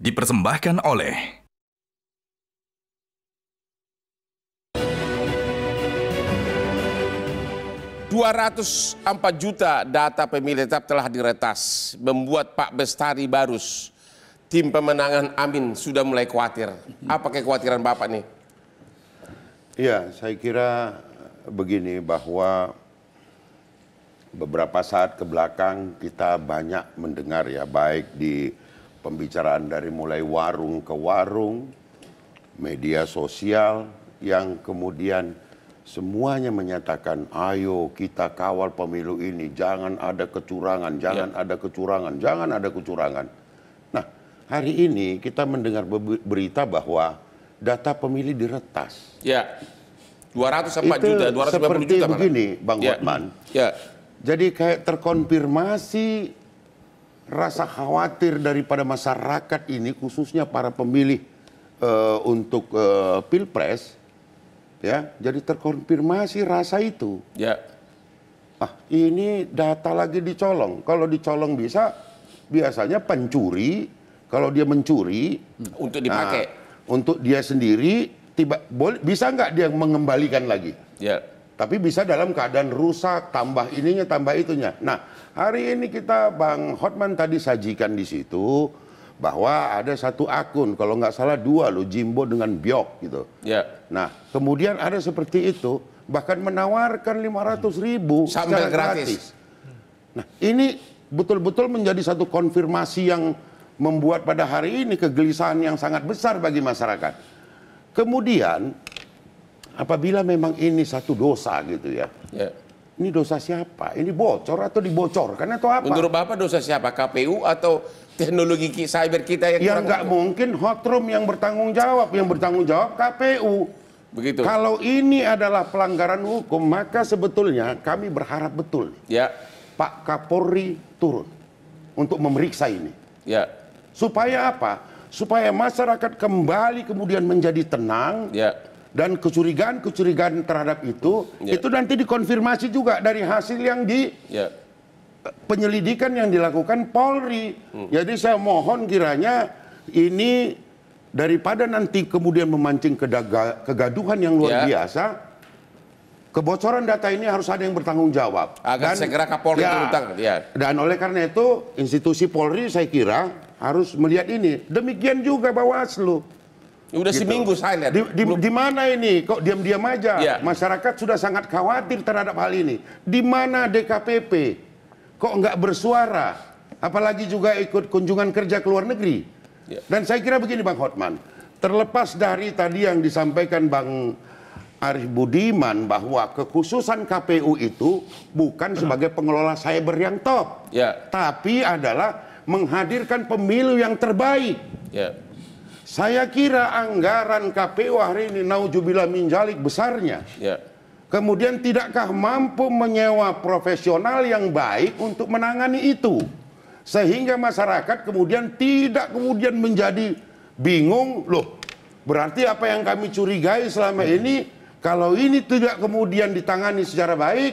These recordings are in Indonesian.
dipersembahkan oleh Dua ratus empat juta data pemilih tetap telah diretas... ...membuat Pak Bestari Barus... ...tim pemenangan Amin sudah mulai khawatir. Apa kekhawatiran Bapak nih? Iya, saya kira begini bahwa... ...beberapa saat ke belakang kita banyak mendengar ya... ...baik di pembicaraan dari mulai warung ke warung, media sosial yang kemudian semuanya menyatakan ayo kita kawal pemilu ini jangan ada kecurangan jangan ya. ada kecurangan jangan ada kecurangan nah hari ini kita mendengar berita bahwa data pemilih diretas ya 200 ratus empat juta 250 seperti juta begini Bang ya. Watman ya. jadi kayak terkonfirmasi rasa khawatir daripada masyarakat ini khususnya para pemilih uh, untuk uh, pilpres ya jadi terkonfirmasi rasa itu ya ah ini data lagi dicolong kalau dicolong bisa biasanya pencuri kalau dia mencuri hmm, untuk dipakai nah, untuk dia sendiri tiba boleh bisa nggak dia mengembalikan lagi ya tapi bisa dalam keadaan rusak, tambah ininya, tambah itunya. Nah, hari ini kita Bang Hotman tadi sajikan di situ bahwa ada satu akun, kalau nggak salah dua loh, Jimbo dengan Biok gitu. Ya. Nah, kemudian ada seperti itu, bahkan menawarkan 500 ribu Sambil secara gratis. gratis. Nah, ini betul-betul menjadi satu konfirmasi yang membuat pada hari ini kegelisahan yang sangat besar bagi masyarakat. Kemudian apabila memang ini satu dosa gitu ya. ya. Ini dosa siapa? Ini bocor atau dibocorkan atau apa? Menurut Bapak dosa siapa? KPU atau teknologi cyber kita yang Ya nggak mungkin hotroom yang bertanggung jawab, yang bertanggung jawab KPU. Begitu. Kalau ini adalah pelanggaran hukum, maka sebetulnya kami berharap betul. Ya. Pak Kapolri turun untuk memeriksa ini. Ya. Supaya apa? Supaya masyarakat kembali kemudian menjadi tenang. Ya dan kecurigaan-kecurigaan terhadap itu yeah. itu nanti dikonfirmasi juga dari hasil yang di yeah. penyelidikan yang dilakukan Polri. Hmm. Jadi saya mohon kiranya ini daripada nanti kemudian memancing kedaga, kegaduhan yang luar yeah. biasa kebocoran data ini harus ada yang bertanggung jawab. Agar dan, segera Kapolri ya, turun tangan. Ya. Dan oleh karena itu institusi Polri saya kira harus melihat ini. Demikian juga Bawaslu. Udah gitu. seminggu saya Di, di, di mana ini? Kok diam-diam aja? Ya. Masyarakat sudah sangat khawatir terhadap hal ini. Di mana DKPP? Kok nggak bersuara? Apalagi juga ikut kunjungan kerja ke luar negeri. Ya. Dan saya kira begini Bang Hotman. Terlepas dari tadi yang disampaikan Bang Arif Budiman bahwa kekhususan KPU itu bukan sebagai pengelola cyber yang top. Ya. Tapi adalah menghadirkan pemilu yang terbaik. Ya saya kira anggaran KPU hari ini naujubila minjalik besarnya. Ya. Kemudian tidakkah mampu menyewa profesional yang baik untuk menangani itu? Sehingga masyarakat kemudian tidak kemudian menjadi bingung, loh berarti apa yang kami curigai selama ini kalau ini tidak kemudian ditangani secara baik,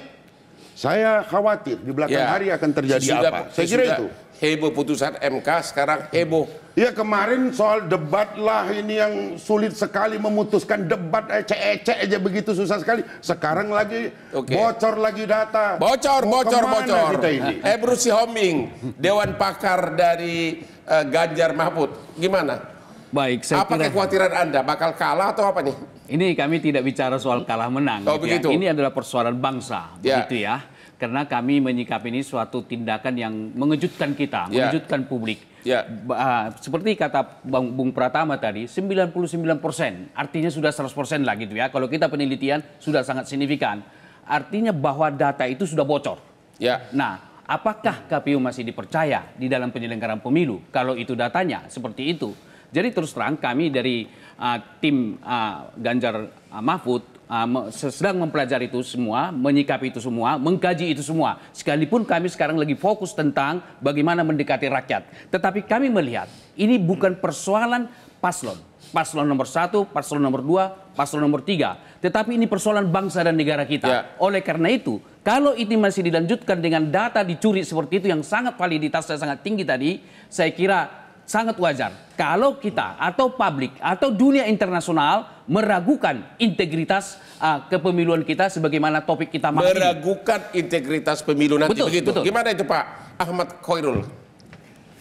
saya khawatir di belakang ya. hari akan terjadi sesudah, apa. Saya sesudah, kira itu heboh putusan MK sekarang heboh. Iya kemarin soal debat lah ini yang sulit sekali memutuskan debat ecek-ecek aja begitu susah sekali. Sekarang lagi okay. bocor lagi data. Bocor, Mau bocor, bocor. Kita ini? Ebru eh, Homing, Dewan Pakar dari uh, Ganjar Mahfud, gimana? Baik, saya apa kira... kekhawatiran Anda bakal kalah atau apa nih? Ini kami tidak bicara soal kalah menang. Oh, gitu ya. begitu. Ya. Ini adalah persoalan bangsa, ya. begitu ya karena kami menyikapi ini suatu tindakan yang mengejutkan kita, yeah. mengejutkan publik. Yeah. Ya. Uh, seperti kata Bang Bung Pratama tadi, 99 persen, artinya sudah 100 persen lah gitu ya. Kalau kita penelitian sudah sangat signifikan, artinya bahwa data itu sudah bocor. Yeah. Nah, apakah KPU masih dipercaya di dalam penyelenggaraan pemilu kalau itu datanya seperti itu? Jadi terus terang kami dari uh, tim uh, Ganjar uh, Mahfud uh, sedang mempelajari itu semua, menyikapi itu semua, mengkaji itu semua. Sekalipun kami sekarang lagi fokus tentang bagaimana mendekati rakyat. Tetapi kami melihat ini bukan persoalan paslon. Paslon nomor satu, paslon nomor dua, paslon nomor tiga. Tetapi ini persoalan bangsa dan negara kita. Ya. Oleh karena itu, kalau ini masih dilanjutkan dengan data dicuri seperti itu yang sangat validitasnya sangat tinggi tadi, saya kira sangat wajar kalau kita atau publik atau dunia internasional meragukan integritas uh, kepemiluan kita sebagaimana topik kita malam meragukan integritas pemilu nanti betul, begitu. Betul. Gimana itu Pak Ahmad Khairul,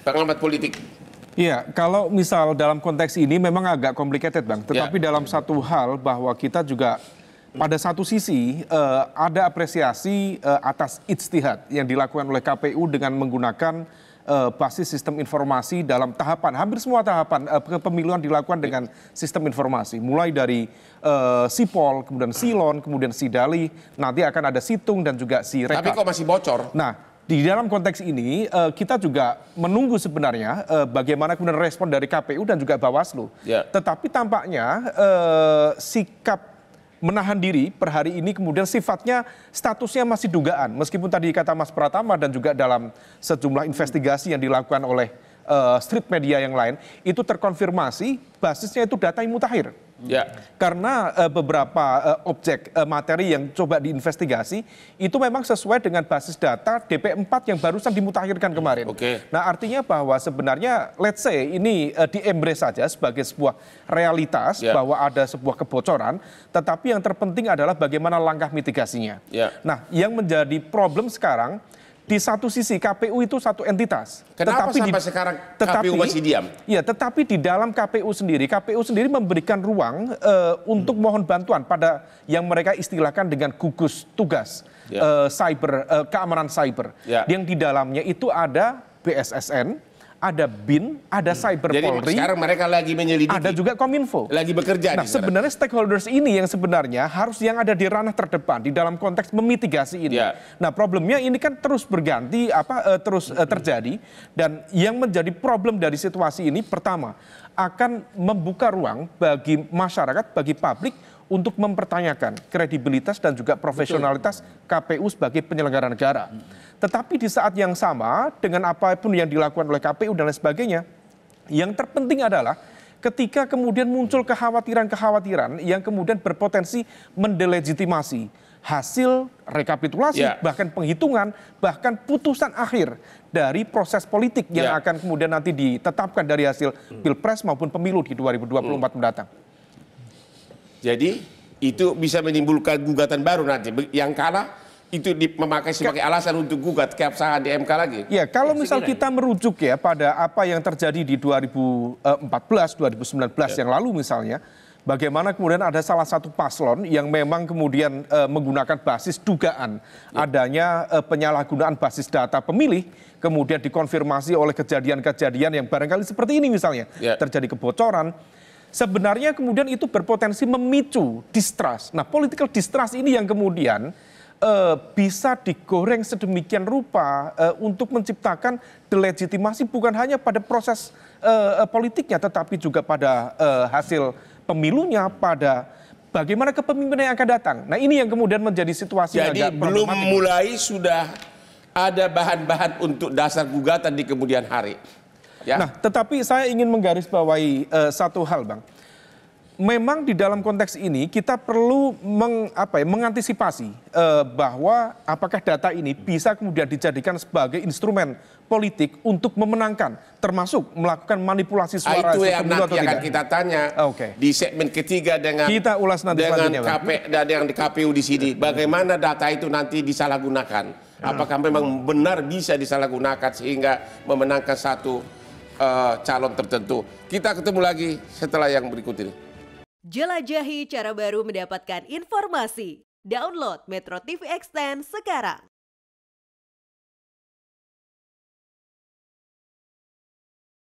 pengamat politik? Iya, kalau misal dalam konteks ini memang agak complicated bang. Ya. Tetapi ya. dalam satu hal bahwa kita juga pada satu sisi uh, ada apresiasi uh, atas istihad yang dilakukan oleh KPU dengan menggunakan uh, basis sistem informasi dalam tahapan hampir semua tahapan uh, pemiluan dilakukan dengan sistem informasi mulai dari uh, Sipol kemudian Silon kemudian Sidali nanti akan ada Situng dan juga si Rekap. Tapi kok masih bocor? Nah, di dalam konteks ini uh, kita juga menunggu sebenarnya uh, bagaimana kemudian respon dari KPU dan juga Bawaslu. Yeah. Tetapi tampaknya uh, sikap menahan diri per hari ini kemudian sifatnya statusnya masih dugaan meskipun tadi kata Mas Pratama dan juga dalam sejumlah investigasi yang dilakukan oleh uh, street media yang lain itu terkonfirmasi basisnya itu data yang mutakhir. Ya. Karena uh, beberapa uh, objek uh, materi yang coba diinvestigasi itu memang sesuai dengan basis data DP4 yang barusan dimutakhirkan hmm, kemarin. Oke. Okay. Nah, artinya bahwa sebenarnya let's say ini uh, embrace saja sebagai sebuah realitas ya. bahwa ada sebuah kebocoran, tetapi yang terpenting adalah bagaimana langkah mitigasinya. Ya. Nah, yang menjadi problem sekarang di satu sisi KPU itu satu entitas. Kenapa tetapi sampai di, sekarang KPU tetapi, masih diam? Ya, tetapi di dalam KPU sendiri, KPU sendiri memberikan ruang uh, untuk hmm. mohon bantuan pada yang mereka istilahkan dengan gugus tugas yeah. Ya. uh, cyber uh, keamanan cyber. Yeah. Yang di dalamnya itu ada BSSN, ada BIN, ada hmm. Cyber Jadi Polri. sekarang mereka lagi menyelidiki. Ada juga Kominfo. Lagi bekerja. Nah, sebenarnya stakeholders ini yang sebenarnya harus yang ada di ranah terdepan di dalam konteks memitigasi ini. Ya. Nah, problemnya ini kan terus berganti apa uh, terus uh, terjadi dan yang menjadi problem dari situasi ini pertama akan membuka ruang bagi masyarakat, bagi publik untuk mempertanyakan kredibilitas dan juga profesionalitas KPU sebagai penyelenggara negara. Tetapi di saat yang sama dengan apapun yang dilakukan oleh KPU dan lain sebagainya, yang terpenting adalah ketika kemudian muncul kekhawatiran-kekhawatiran yang kemudian berpotensi mendelegitimasi hasil rekapitulasi, yeah. bahkan penghitungan, bahkan putusan akhir dari proses politik yang yeah. akan kemudian nanti ditetapkan dari hasil hmm. pilpres maupun pemilu di 2024 mm. mendatang. Jadi itu bisa menimbulkan gugatan baru nanti. Yang kalah itu memakai sebagai alasan untuk gugat keabsahan di MK lagi. Ya, kalau misal kita merujuk ya pada apa yang terjadi di 2014, 2019 eh, ya. yang lalu misalnya, bagaimana kemudian ada salah satu paslon yang memang kemudian uh, menggunakan basis dugaan ya. adanya uh, penyalahgunaan basis data pemilih, kemudian dikonfirmasi oleh kejadian-kejadian yang barangkali seperti ini misalnya, ya. terjadi kebocoran sebenarnya kemudian itu berpotensi memicu distrust. Nah, political distrust ini yang kemudian uh, bisa digoreng sedemikian rupa uh, untuk menciptakan delegitimasi bukan hanya pada proses uh, politiknya, tetapi juga pada uh, hasil pemilunya, pada bagaimana kepemimpinan yang akan datang. Nah, ini yang kemudian menjadi situasi Jadi, yang agak belum mulai sudah ada bahan-bahan untuk dasar gugatan di kemudian hari. Ya. Nah, tetapi saya ingin menggarisbawahi uh, satu hal, Bang. Memang di dalam konteks ini kita perlu meng, apa ya, mengantisipasi uh, bahwa apakah data ini bisa kemudian dijadikan sebagai instrumen politik untuk memenangkan, termasuk melakukan manipulasi suara. Ah, itu yang nanti akan kita tanya okay. di segmen ketiga dengan kita ulas nanti dengan KP, yang di KPU di sini. Bagaimana data itu nanti disalahgunakan? Hmm. Apakah memang benar bisa disalahgunakan sehingga memenangkan satu uh, calon tertentu. Kita ketemu lagi setelah yang berikut ini. Jelajahi cara baru mendapatkan informasi. Download Metro TV Extend sekarang.